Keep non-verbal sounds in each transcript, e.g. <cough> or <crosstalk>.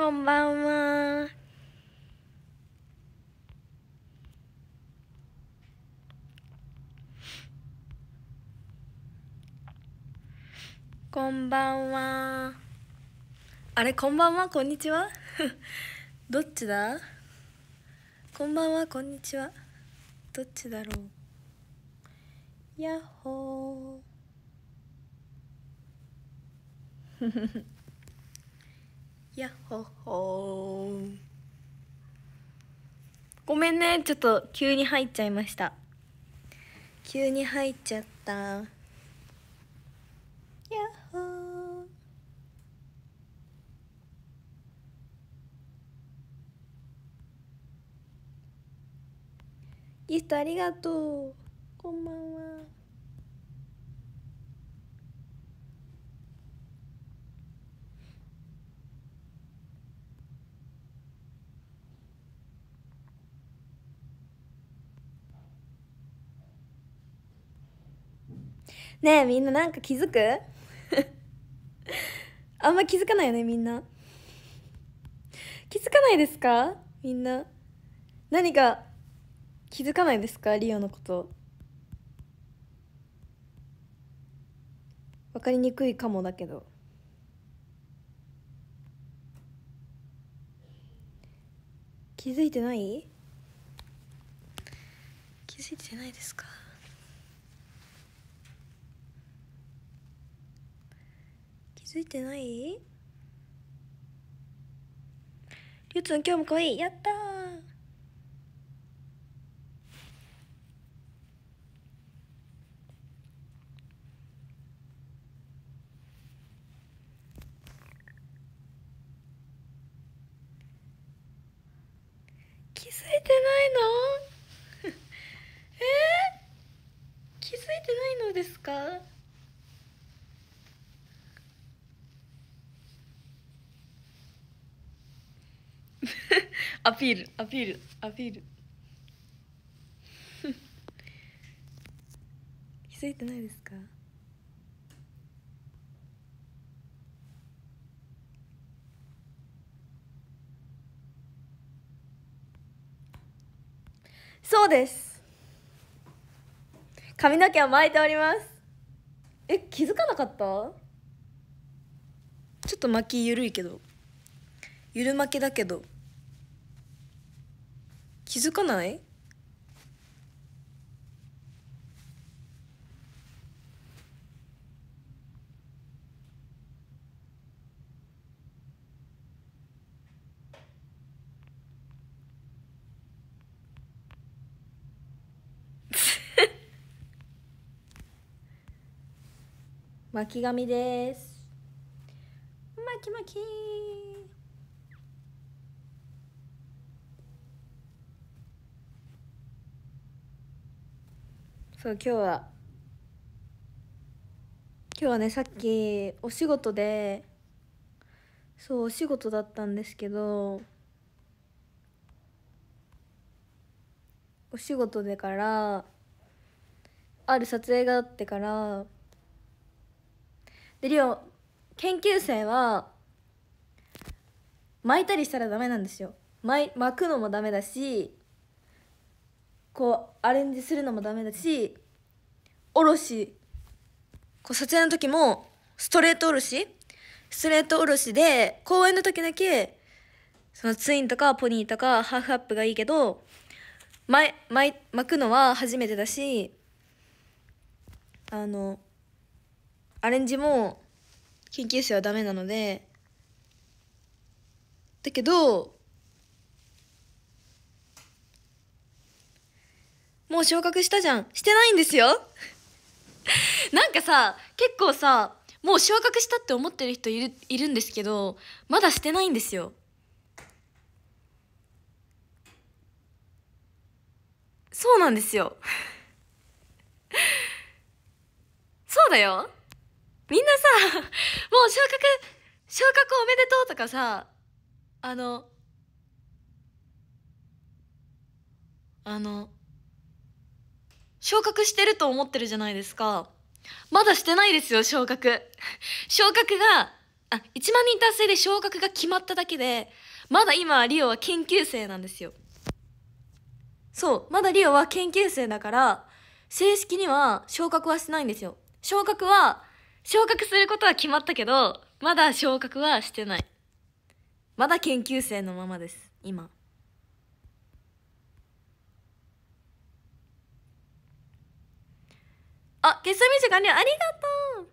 こんばんは。こんばんは。あれ、こんばんは、こんにちは。<laughs> どっちだ。こんばんは、こんにちは。どっちだろう。やっほー。<laughs> やっほっほーごめんねちょっと急に入っちゃいました急に入っちゃったやっほーギフトありがとうこんばんねえみんななんか気づく <laughs> あんま気づかないよねみんな気づかないですかみんな何か気づかないですかリオのこと分かりにくいかもだけど気づいてない気づいてないですかづいてないりゅうつん今日も来いやったーアピールアピールアピール <laughs> 気づいてないですかそうです髪の毛を巻いておりますえ気づかなかったちょっと巻き緩いけど緩巻きだけど気づかない <laughs> 巻き髪です巻き巻きそう今日は今日はねさっきお仕事でそうお仕事だったんですけどお仕事でからある撮影があってからでリオ研究生は巻いたりしたらダメなんですよ巻巻くのもダメだしこうアレンジするのもダメだしおろしこう撮影の時もストレートおろしストレートおろしで公演の時だけそのツインとかポニーとかハーフアップがいいけど巻巻くのは初めてだしあのアレンジも研究生はダメなのでだけどもう昇格したじゃんしてないんですよ <laughs> なんかさ結構さもう昇格したって思ってる人いるいるんですけどまだしてないんですよそうなんですよ <laughs> そうだよみんなさもう昇格昇格おめでとうとかさあのあの昇格してると思ってるじゃないですか。まだしてないですよ、昇格。<laughs> 昇格が、あ、1万人達成で昇格が決まっただけで、まだ今、リオは研究生なんですよ。そう、まだリオは研究生だから、正式には昇格はしてないんですよ。昇格は、昇格することは決まったけど、まだ昇格はしてない。まだ研究生のままです、今。あ、決済ミッション完了ありがとう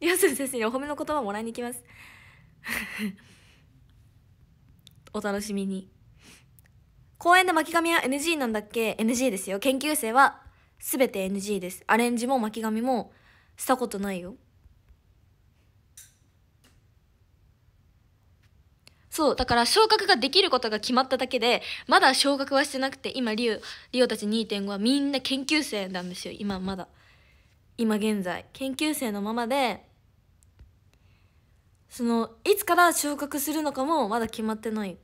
リアス先生にお褒めの言葉もらいに行きます。<laughs> お楽しみに。公演で巻き髪は NG なんだっけ ?NG ですよ。研究生は全て NG です。アレンジも巻き髪もしたことないよ。そう、だから昇格ができることが決まっただけで、まだ昇格はしてなくて、今リュ、リオたち2.5はみんな研究生なんですよ、今まだ。今現在研究生のままでそのいつから昇格するのかもまだ決まってない。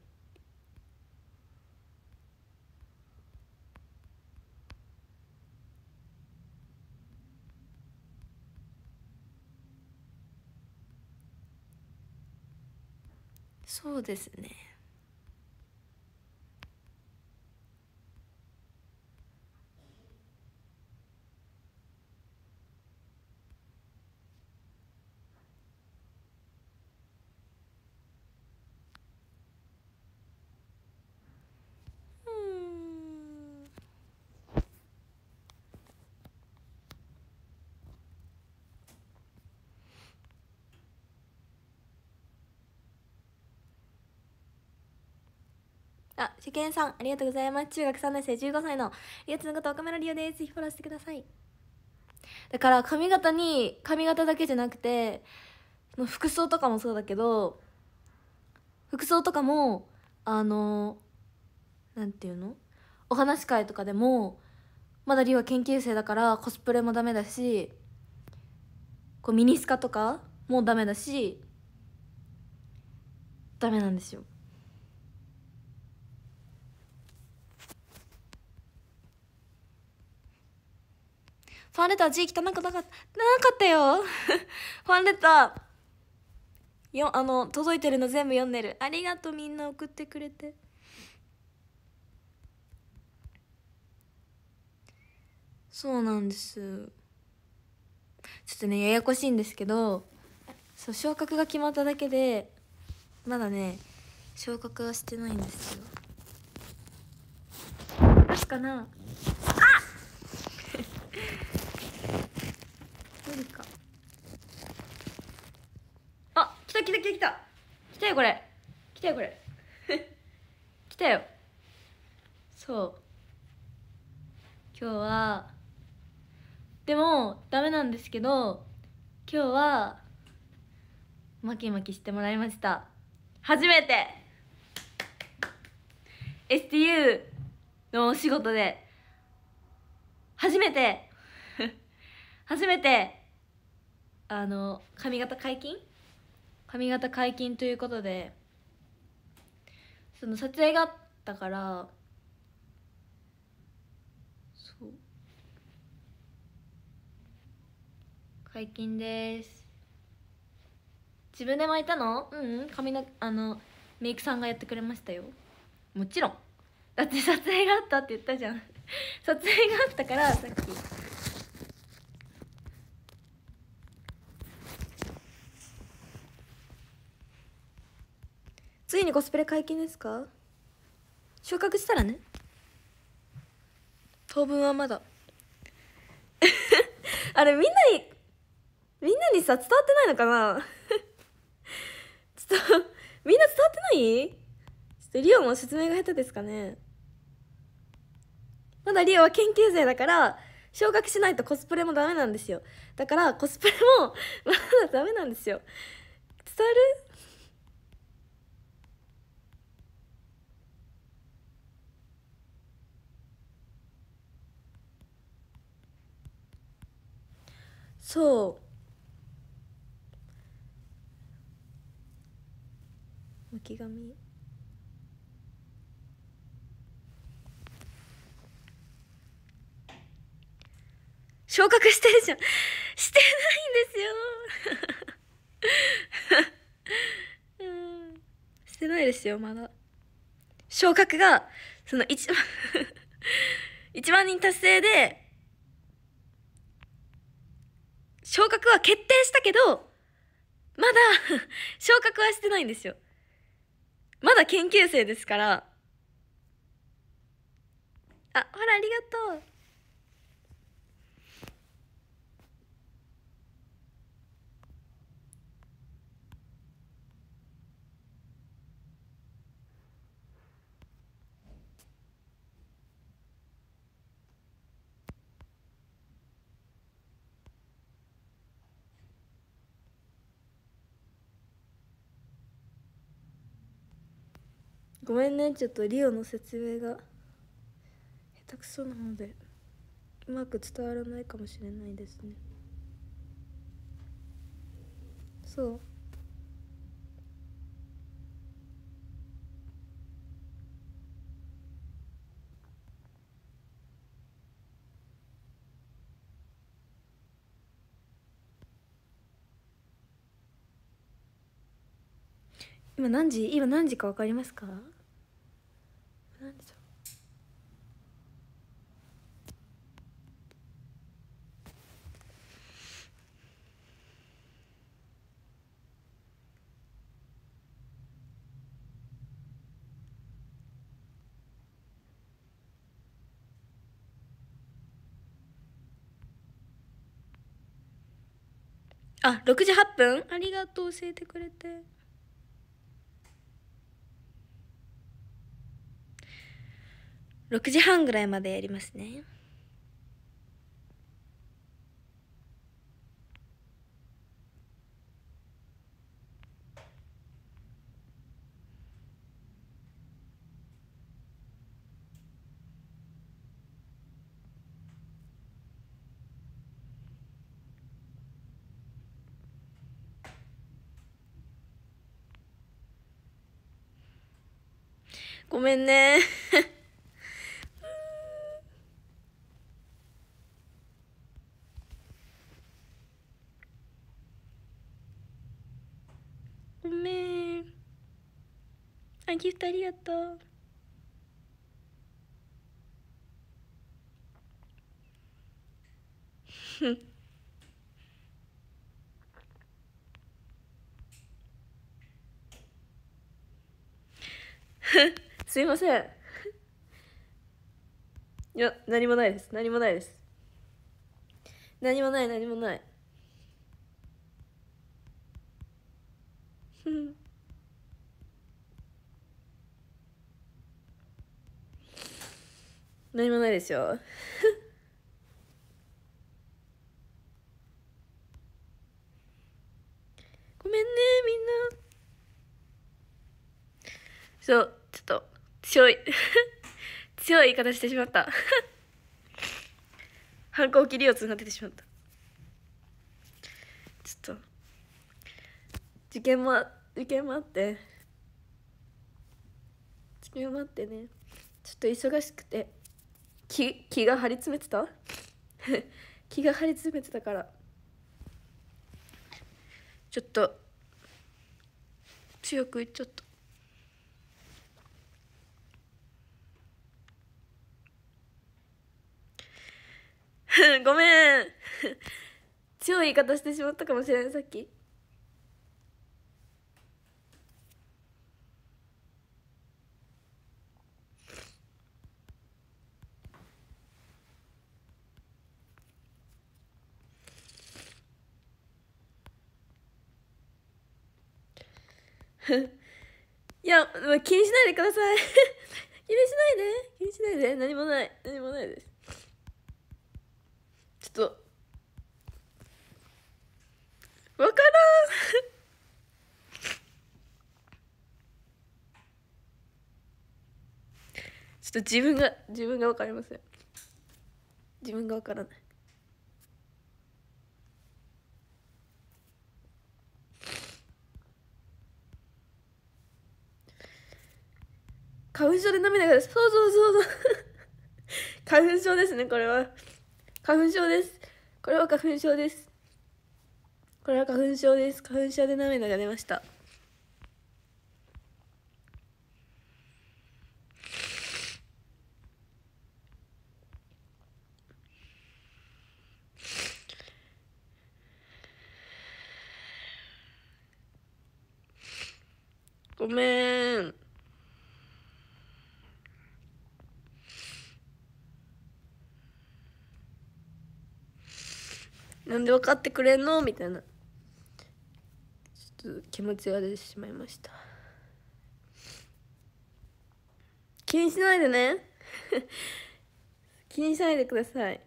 そうですね。けんさん、ありがとうございます。中学3年生、15歳の、りあつのこと岡村リオです。ぜひフォローしてください。だから、髪型に、髪型だけじゃなくて、その服装とかもそうだけど、服装とかも、あの、なんていうのお話会とかでも、まだりは研究生だからコスプレもダメだし、こうミニスカとかもダメだし、ダメなんですよ。ファンレター字汚くなかったなかったよ <laughs> ファンレターよあの届いてるの全部読んでるありがとうみんな送ってくれてそうなんですちょっとねややこしいんですけどそう昇格が決まっただけでまだね昇格はしてないんですよ。どうかなれかあ来た来た来た来た来たよこれ来たよこれ <laughs> 来たよそう今日はでもダメなんですけど今日はマキマキしてもらいました初めて STU のお仕事で初めて <laughs> 初めてあの髪型解禁髪型解禁ということでその撮影があったからそう解禁です自分で巻いたのうん髪のあのメイクさんがやってくれましたよもちろんだって撮影があったって言ったじゃん <laughs> 撮影があったからさっきついにコスプレ解禁ですか昇格したらね当分はまだ <laughs> あれみんなにみんなにさ伝わってないのかなちょっとみんな伝わってないちょっとリオも説明が下手ですかねまだリオは研究生だから昇格しないとコスプレもダメなんですよだからコスプレも <laughs> まだダメなんですよ伝わるそう巻き髪昇格してるじゃんしてないんですようんしてないですよまだ昇格がその一万1万人達成で昇格は決定したけど、まだ <laughs> 昇格はしてないんですよ。まだ研究生ですから。あ、ほら、ありがとう。ごめんねちょっとリオの説明が下手くそなのでうまく伝わらないかもしれないですねそう今何時今何時か分かりますか何時あ、6時8分ありがとう、教えてくれて。6時半ぐらいまでやりますねごめんねギフトありがとうふんすいませんいや何もないです何もないです何もない何もないふん何もないですよ <laughs> ごめんねみんなそうちょっと強い <laughs> 強い言い方してしまった <laughs> 反抗期利用つなっててしまったちょっと受験も受験もあって受験もあってねちょっと忙しくて。気気が張り詰めてた <laughs> 気が張り詰めてたからちょっと強く言っちゃった。<laughs> ごめん <laughs> 強い言い方してしまったかもしれないさっき <laughs> いや、気にしないでください <laughs> 気にしないで。気にしないで。何もない。何もないです。ちょっと、わからん <laughs> ちょっと自分が、自分がわかりません。自分がわからない。花粉症で涙がそうそうそうそう花粉症ですねこれは花粉症ですこれは花粉症ですこれは花粉症です花粉症で涙が出ましたで分かってくれんのみたいなちょっと気持ちが出てしまいました気にしないでね <laughs> 気にしないでください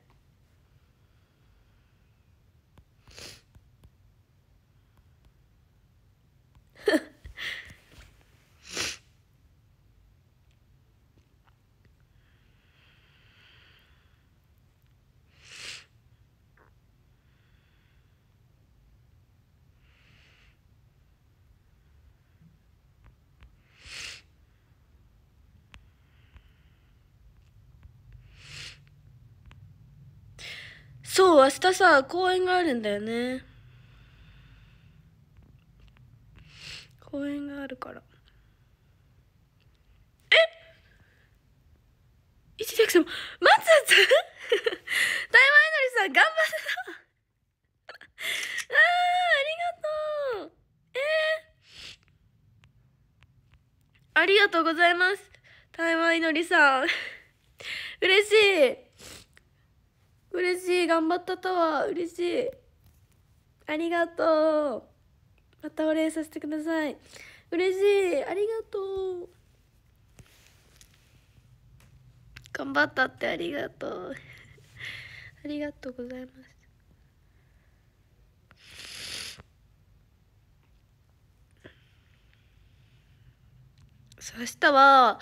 明日さ公演があるんだよね公演があるからえ一力 <laughs> さん松つ台湾のりさん頑張ってた <laughs> ああありがとうえー、ありがとうございます台湾のりさん <laughs> 嬉しい嬉しい頑張ったとは嬉しいありがとうまたお礼させてください嬉しいありがとう頑張ったってありがとうありがとうございますそう明日は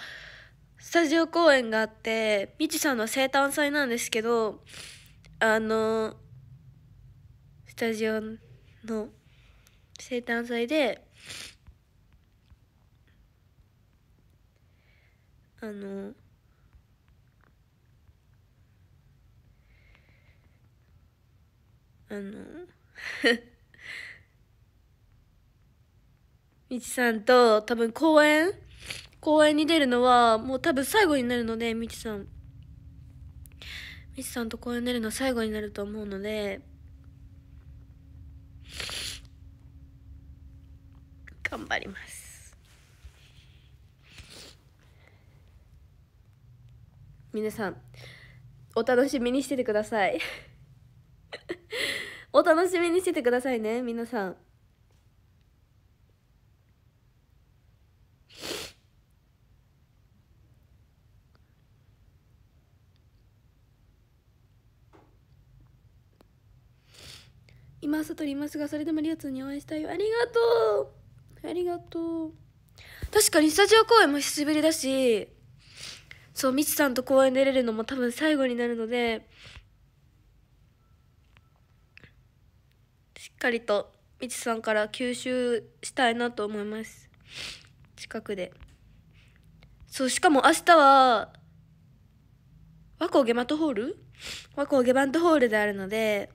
スタジオ公演があってみちさんの生誕祭なんですけどあのスタジオの生誕祭であのあのみち <laughs> さんと多分公演公演に出るのはもう多分最後になるのでみちさんミスさんと公演出るの最後になると思うので頑張ります皆さんお楽しみにしててください <laughs> お楽しみにしててくださいね皆さんますりますがそれでもリアツに応援したいよありがとうありがとう確かにスタジオ公演も久しぶりだしそうみちさんと公演出れるのも多分最後になるのでしっかりとみちさんから吸収したいなと思います近くでそうしかも明日は和光ゲマトホール和光ゲマントホールであるので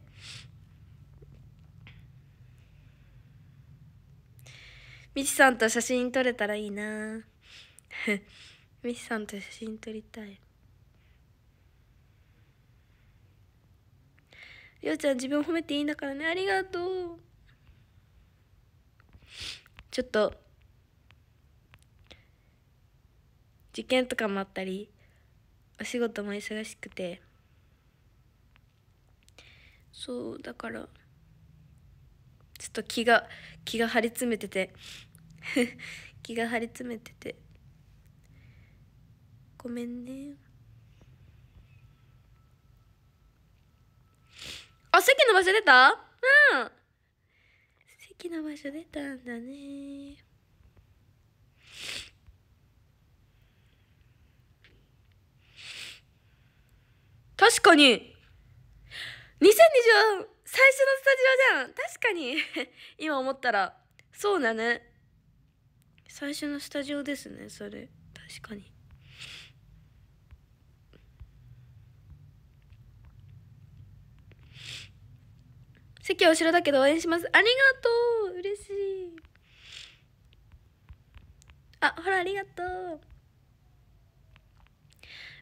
ミチさんと写真撮れたらいいなミチさんと写真撮りたいりょうちゃん自分褒めていいんだからねありがとうちょっと受験とかもあったりお仕事も忙しくてそうだからちょっと気が気が張り詰めてて <laughs> 気が張り詰めててごめんねあ席の場所出たうん席の場所出たんだね確かに2020最初のスタジオじゃん確かに <laughs> 今思ったらそうだね最初のスタジオですねそれ確かに席は後ろだけど応援しますありがとう嬉しいあほらありがとう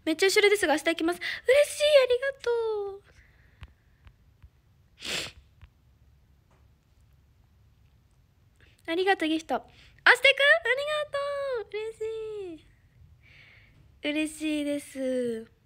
めっちゃ後ろですが明日行きます嬉しいありがとうありがとうギフト。あ、してくありがとう嬉しい。嬉しいです。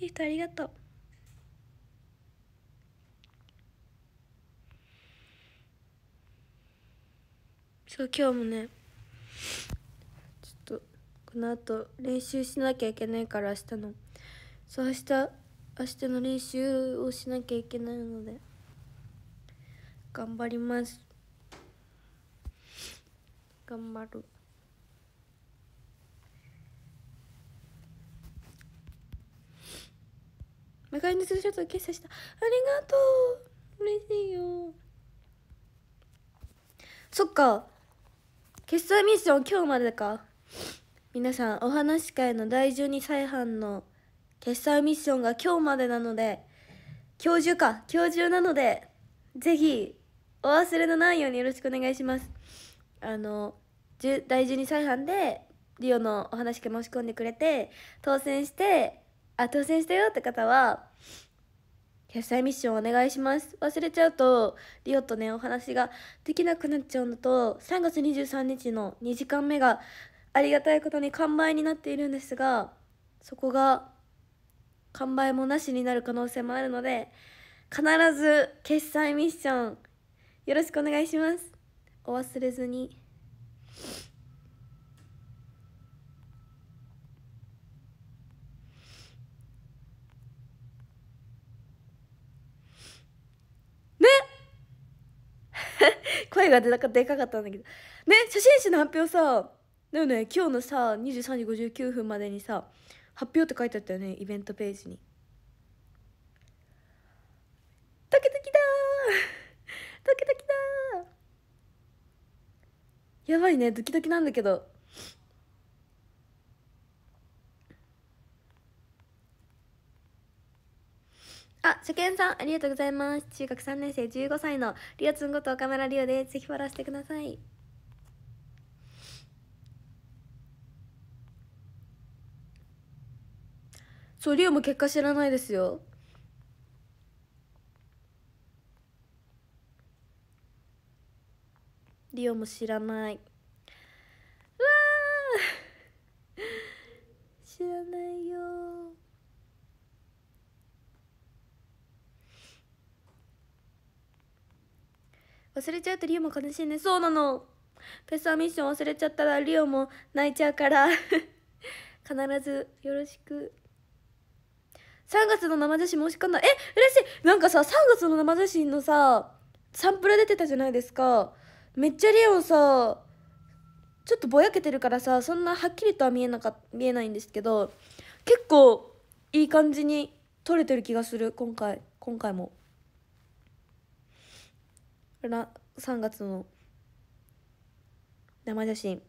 ギフトありがとうそう今日もねちょっとこのあと練習しなきゃいけないから明日のそう明日明日の練習をしなきゃいけないので頑張ります頑張る。向かいのツーショットを決済したありがとう嬉しいよそっか決済ミッション今日までか皆さんお話し会の第12再販の決済ミッションが今日までなので今日中か今日中なのでぜひお忘れのないようによろしくお願いしますあの第12再販でリオのお話し会申し込んでくれて当選してあ当選したよって方は決済ミッションお願いします忘れちゃうとリオとねお話ができなくなっちゃうのと3月23日の2時間目がありがたいことに完売になっているんですがそこが完売もなしになる可能性もあるので必ず決済ミッションよろしくお願いしますお忘れずに。<laughs> 声がでかでかかったんだけどね写真集の発表さだよね今日のさ23時59分までにさ発表って書いてあったよねイベントページに「ドキドキだードキドキだー」やばいねドキドキなんだけどあ、初見さん、ありがとうございます。中学3年生15歳のりおつんこと岡村りおです。ぜひフォローしてください。そう、りおも結果知らないですよ。リオも知らないわー知らないよ忘れちゃうとリオも悲しいねそうなのペッサーミッション忘れちゃったらリオも泣いちゃうから <laughs> 必ずよろしく3月の生写真申し込んだえ嬉しいなんかさ3月の生写真のさサンプル出てたじゃないですかめっちゃリオンさちょっとぼやけてるからさそんなはっきりとは見えなか見えないんですけど結構いい感じに撮れてる気がする今回今回も。3月の生写真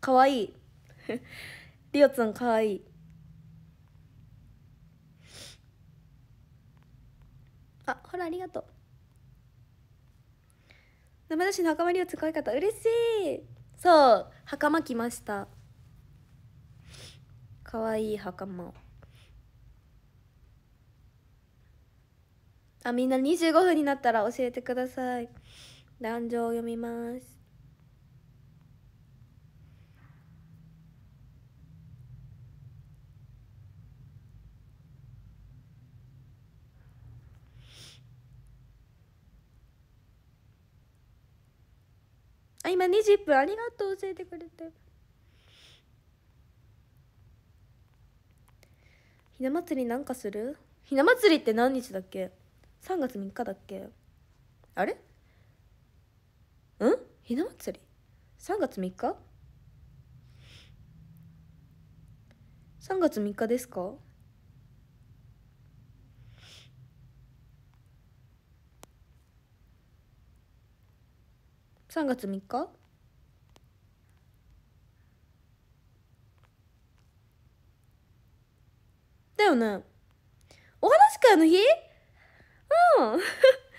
かわいいりおちゃんかわいいあほらありがとう生写真の袴りおちゃんかわいかった嬉しいそう袴着ましたかわいい袴をあみんな25分になったら教えてください壇上を読みますあ今20分ありがとう教えてくれてひな祭りなんかするひな祭りって何日だっけ3月3日だっけあれうんひな祭り3月3日 ?3 月3日ですか3月3日だよねお話会の日うん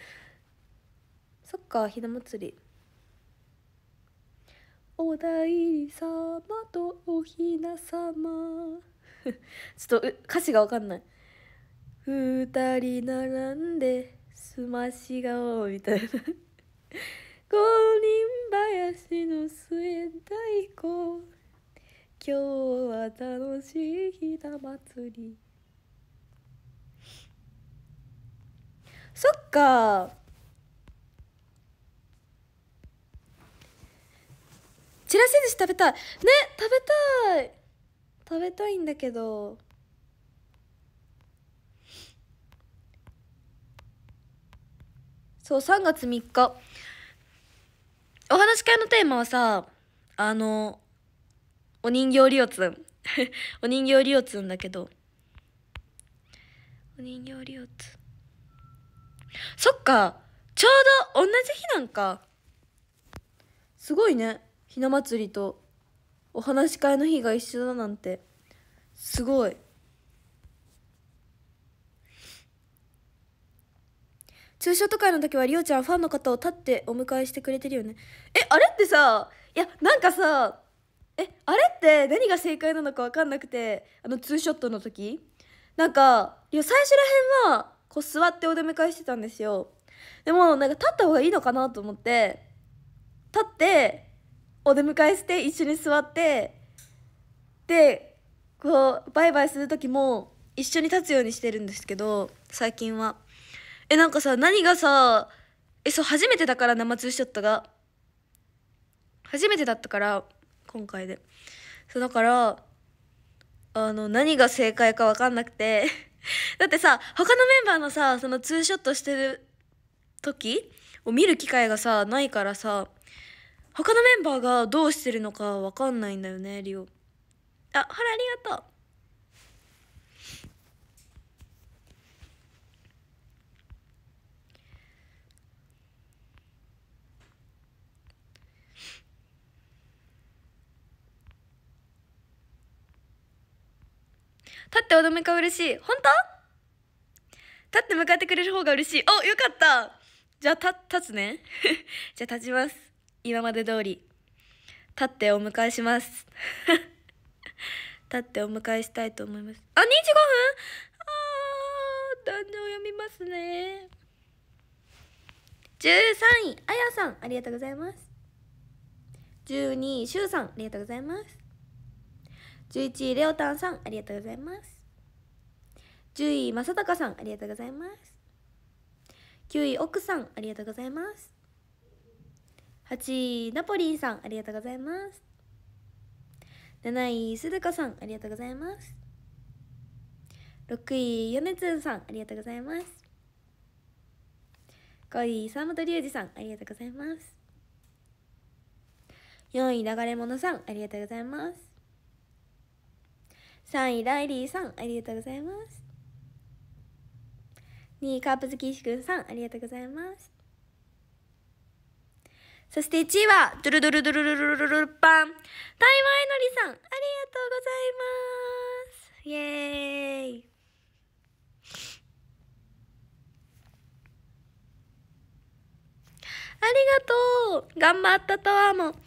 <laughs> そっかひな祭りおだいり様とおひな様 <laughs> ちょっと歌詞がわかんない二人並んですまし顔みたいな五人林の末太鼓今日は楽しいひな祭りそっかちらし寿司食べたいね食べたい食べたいんだけどそう3月3日お話し会のテーマはさあのお人形リオツン <laughs> お人形リオツンだけどお人形リオツンそっかちょうど同じ日なんかすごいねひな祭りとお話し会の日が一緒だなんてすごい通称都会の時はりおちゃんファンの方を立ってお迎えしてくれてるよねえあれってさいやなんかさえあれって何が正解なのか分かんなくてあのツーショットの時なんかいや最初らへんはこう座ってお出迎えしてたんですよでもなんか立った方がいいのかなと思って立ってお出迎えして一緒に座ってでこうバイバイする時も一緒に立つようにしてるんですけど最近はえなんかさ何がさえそう初めてだから生通しちゃったが初めてだったから今回でそうだからあの何が正解か分かんなくて <laughs> だってさ、他のメンバーのさ、そのツーショットしてる時を見る機会がさ、ないからさ、他のメンバーがどうしてるのかわかんないんだよね、リオ。あ、ほら、ありがとう。立っておどめか嬉しい。本当立って迎えてくれる方が嬉しい。お、よかったじゃあ、た、立つね。<laughs> じゃあ立ちます。今まで通り。立ってお迎えします。<laughs> 立ってお迎えしたいと思います。あ、25分あー、壇上読みますね。13位、あやさん、ありがとうございます。12位、しゅうさん、ありがとうございます。11位レオタンさんありがとうございます10位正隆さんありがとうございます9位奥さんありがとうございます8位ナポリンさんありがとうございます7位すずかさんありがとうございます6位ヨネツンさんありがとうございます5位沢本龍二さんありがとうございます4位流れ者さんありがとうございます3位ライリーさんありがとうございます2位カープ好き石くんさんありがとうございますそして1位はドゥルドゥルドゥルドゥルドゥルルパン台湾えのりさんありがとうございますイエーイありがとう頑張ったとわもありがとう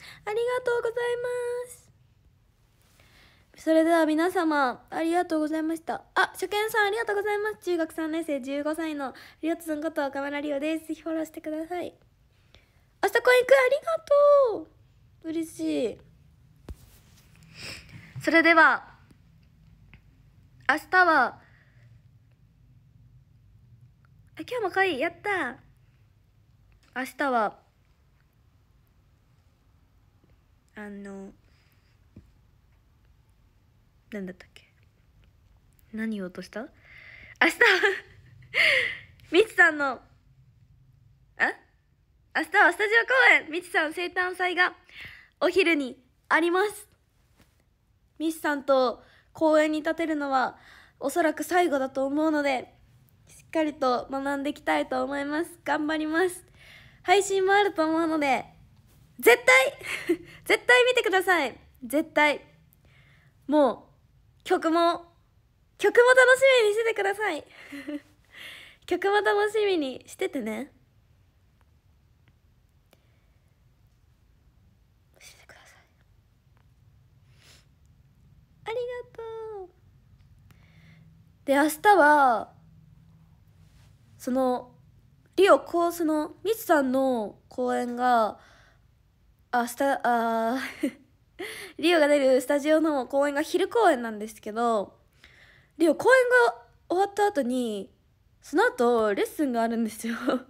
ございますそれでは皆様、ありがとうございました。あ、初見さんありがとうございます。中学3年生15歳のりおつんこと岡村りおです。ぜひフォローしてください。あそこ行くありがとう嬉しい。それでは、明日は、あ、今日も来いやった明日は、あの、何だったっけ何を落とした明日みちさんのあ明日はスタジオ公演みちさん生誕祭がお昼にありますみちさんと公演に立てるのはおそらく最後だと思うのでしっかりと学んでいきたいと思います頑張ります配信もあると思うので絶対 <laughs> 絶対見てください絶対もう曲も、曲も楽しみにしててください <laughs> 曲も楽しみにしててね。してください。ありがとう。で、明日は、その、リオコースのミツさんの公演が明日あ <laughs> リオが出るスタジオの公演が昼公演なんですけどリオ公演が終わった後にその後レッスンがあるんですよ <laughs> そう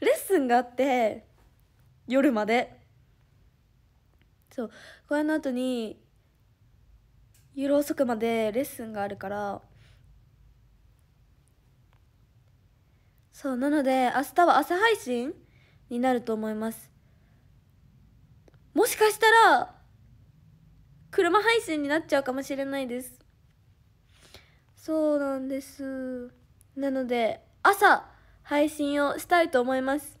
レッスンがあって夜までそう公演の後に夜遅くまでレッスンがあるからそうなので明日は朝配信になると思いますもしかしたら車配信になっちゃうかもしれないですそうなんですなので朝配信をしたいと思います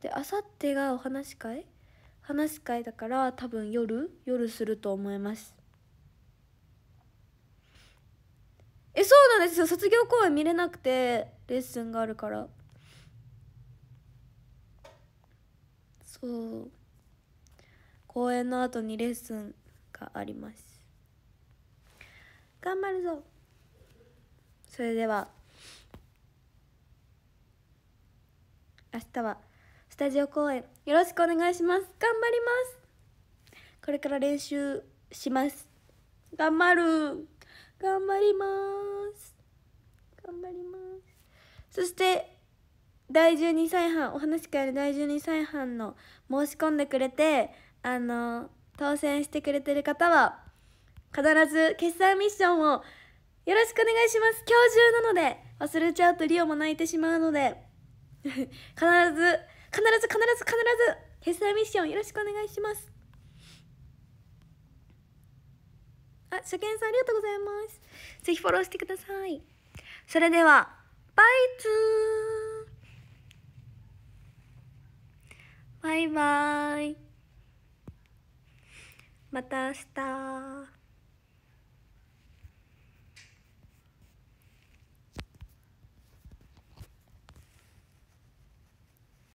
であさってがお話会話し会だから多分夜夜すると思いますえそうなんですよ卒業公演見れなくてレッスンがあるからそう公演の後にレッスンがあります頑張るぞそれでは明日はスタジオ公演よろしくお願いします頑張りますこれから練習します頑張る頑張ります頑張りますそして第十二歳半お話し会の第12歳半の申し込んでくれてあの当選してくれてる方は必ず決済ミッションをよろしくお願いします今日中なので忘れちゃうとリオも泣いてしまうので <laughs> 必ず必ず必ず必ず決済ミッションよろしくお願いしますあ初見さんありがとうございますぜひフォローしてくださいそれではバイツーバイバイ。また明日。